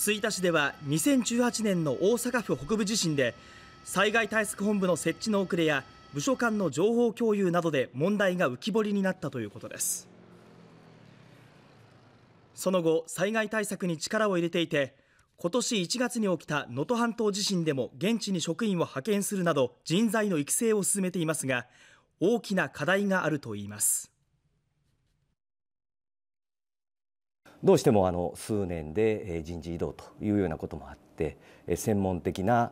吹田市では2018年の大阪府北部地震で災害対策本部の設置の遅れや部署間の情報共有などで問題が浮き彫りになったということですその後災害対策に力を入れていて今年1月に起きた能登半島地震でも現地に職員を派遣するなど人材の育成を進めていますが大きな課題があるといいますどうしてもあの数年で人事異動というようなこともあって専門的な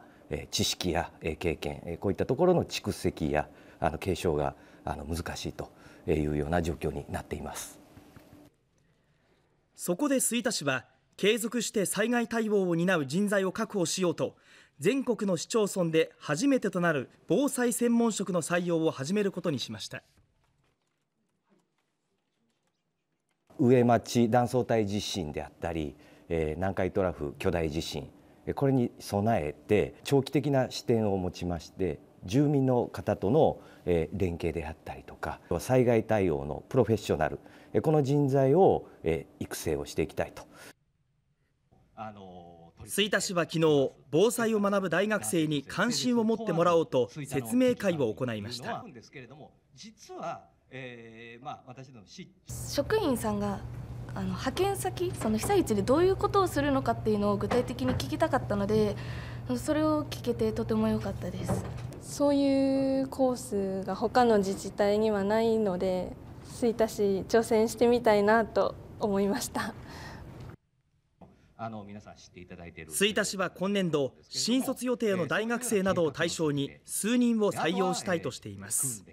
知識や経験こういったところの蓄積やあの継承があの難しいというような状況になっていますそこで吹田市は継続して災害対応を担う人材を確保しようと全国の市町村で初めてとなる防災専門職の採用を始めることにしました。上町断層帯地震であったり、えー、南海トラフ巨大地震これに備えて長期的な視点を持ちまして住民の方との連携であったりとか災害対応のプロフェッショナルこの人材を育成をしていきたいと。吹田市は昨日防災を学ぶ大学生に関心を持ってもらおうと説明会を行いました。えーまあ、私の職員さんがあの派遣先その被災地でどういうことをするのかっていうのを具体的に聞きたかったのでそれを聞けてとても良かったですそういうコースが他の自治体にはないので吹田市挑戦してみたいなと思いましたあの皆さん知っていただいている吹田市は今年度新卒予定の大学生などを対象に数人を採用したいとしています